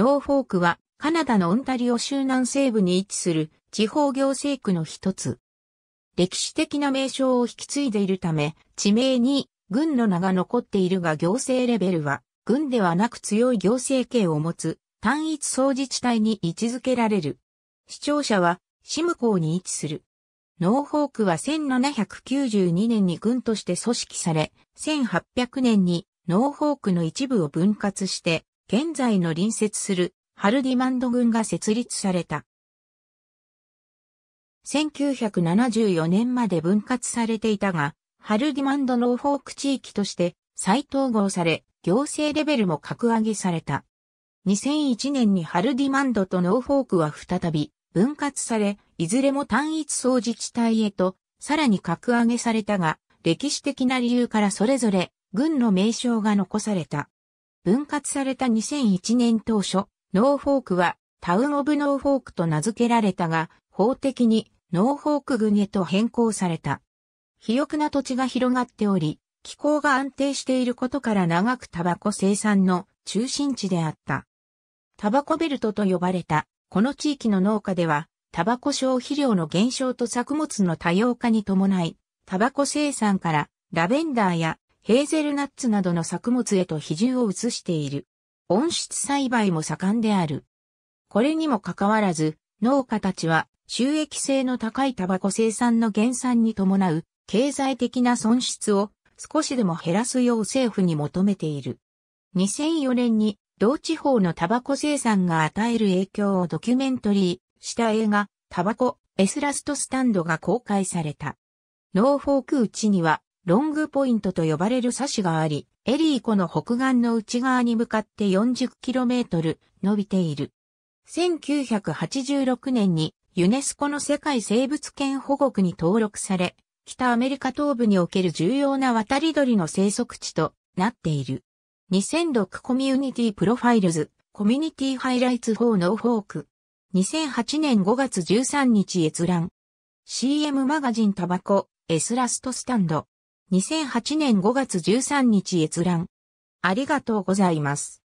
ノーフォークはカナダのオンタリオ州南西部に位置する地方行政区の一つ。歴史的な名称を引き継いでいるため、地名に軍の名が残っているが行政レベルは軍ではなく強い行政権を持つ単一総自治体に位置づけられる。視聴者はシム港に位置する。ノーフォークは1792年に軍として組織され、1800年にノーフォークの一部を分割して現在の隣接するハルディマンド軍が設立された。1974年まで分割されていたが、ハルディマンドノーフォーク地域として再統合され、行政レベルも格上げされた。2001年にハルディマンドとノーフォークは再び分割され、いずれも単一総自治体へとさらに格上げされたが、歴史的な理由からそれぞれ軍の名称が残された。分割された2001年当初、ノーフォークはタウンオブノーフォークと名付けられたが、法的にノーフォーク郡へと変更された。肥沃な土地が広がっており、気候が安定していることから長くタバコ生産の中心地であった。タバコベルトと呼ばれた、この地域の農家では、タバコ消費量の減少と作物の多様化に伴い、タバコ生産からラベンダーやヘーゼルナッツなどの作物へと比重を移している。温室栽培も盛んである。これにもかかわらず、農家たちは収益性の高いタバコ生産の減産に伴う経済的な損失を少しでも減らすよう政府に求めている。2004年に同地方のタバコ生産が与える影響をドキュメントリーした映画タバコエスラストスタンドが公開された。ノーフォークうちにはロングポイントと呼ばれる差しがあり、エリー湖の北岸の内側に向かって 40km 伸びている。1986年にユネスコの世界生物圏保護区に登録され、北アメリカ東部における重要な渡り鳥の生息地となっている。2006コミュニティプロファイルズ、コミュニティハイライツ4ノーフォーク。2008年5月13日閲覧。CM マガジンタバコ、エスラストスタンド。2008年5月13日閲覧。ありがとうございます。